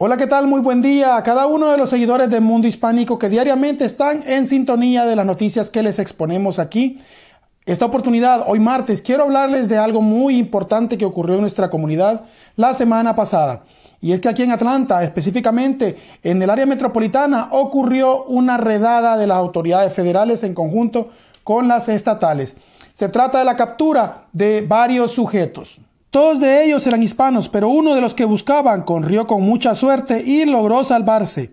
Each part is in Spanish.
Hola, ¿qué tal? Muy buen día a cada uno de los seguidores del Mundo Hispánico que diariamente están en sintonía de las noticias que les exponemos aquí. Esta oportunidad, hoy martes, quiero hablarles de algo muy importante que ocurrió en nuestra comunidad la semana pasada. Y es que aquí en Atlanta, específicamente en el área metropolitana, ocurrió una redada de las autoridades federales en conjunto con las estatales. Se trata de la captura de varios sujetos. Todos de ellos eran hispanos, pero uno de los que buscaban corrió con mucha suerte y logró salvarse.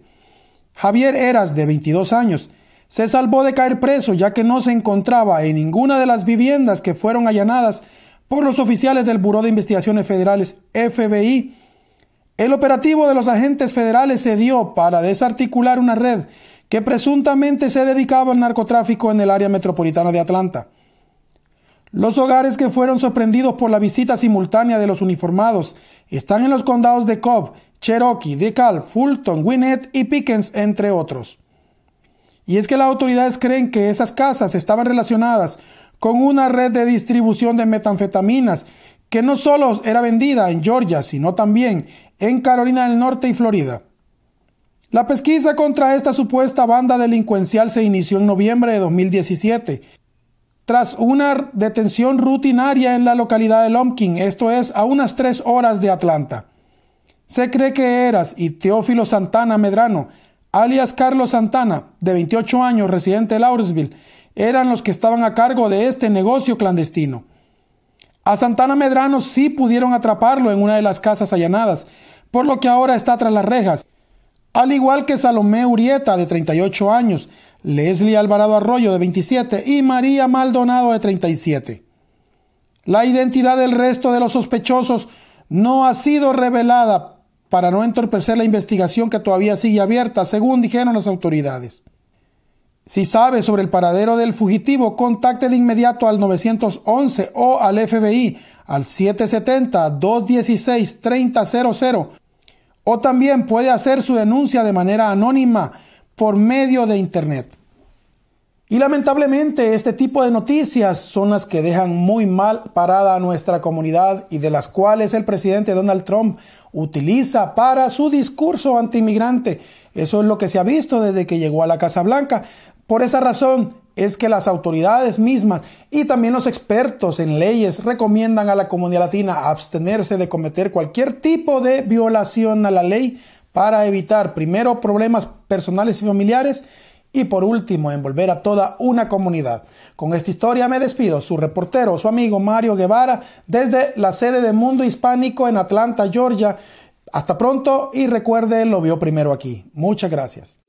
Javier Eras, de 22 años, se salvó de caer preso ya que no se encontraba en ninguna de las viviendas que fueron allanadas por los oficiales del Buró de Investigaciones Federales, FBI. El operativo de los agentes federales se dio para desarticular una red que presuntamente se dedicaba al narcotráfico en el área metropolitana de Atlanta. Los hogares que fueron sorprendidos por la visita simultánea de los uniformados están en los condados de Cobb, Cherokee, DeKalb, Fulton, Gwinnett y Pickens, entre otros. Y es que las autoridades creen que esas casas estaban relacionadas con una red de distribución de metanfetaminas que no solo era vendida en Georgia, sino también en Carolina del Norte y Florida. La pesquisa contra esta supuesta banda delincuencial se inició en noviembre de 2017 tras una detención rutinaria en la localidad de Lumpkin, esto es a unas tres horas de Atlanta. Se cree que Eras y Teófilo Santana Medrano, alias Carlos Santana, de 28 años, residente de Lawrenceville, eran los que estaban a cargo de este negocio clandestino. A Santana Medrano sí pudieron atraparlo en una de las casas allanadas, por lo que ahora está tras las rejas al igual que Salomé Urieta, de 38 años, Leslie Alvarado Arroyo, de 27, y María Maldonado, de 37. La identidad del resto de los sospechosos no ha sido revelada para no entorpecer la investigación que todavía sigue abierta, según dijeron las autoridades. Si sabe sobre el paradero del fugitivo, contacte de inmediato al 911 o al FBI al 770-216-3000 o también puede hacer su denuncia de manera anónima por medio de Internet. Y lamentablemente este tipo de noticias son las que dejan muy mal parada a nuestra comunidad y de las cuales el presidente Donald Trump utiliza para su discurso antiinmigrante. Eso es lo que se ha visto desde que llegó a la Casa Blanca. Por esa razón, es que las autoridades mismas y también los expertos en leyes recomiendan a la comunidad latina abstenerse de cometer cualquier tipo de violación a la ley para evitar primero problemas personales y familiares y por último envolver a toda una comunidad. Con esta historia me despido, su reportero, su amigo Mario Guevara, desde la sede de Mundo Hispánico en Atlanta, Georgia. Hasta pronto y recuerde, lo vio primero aquí. Muchas gracias.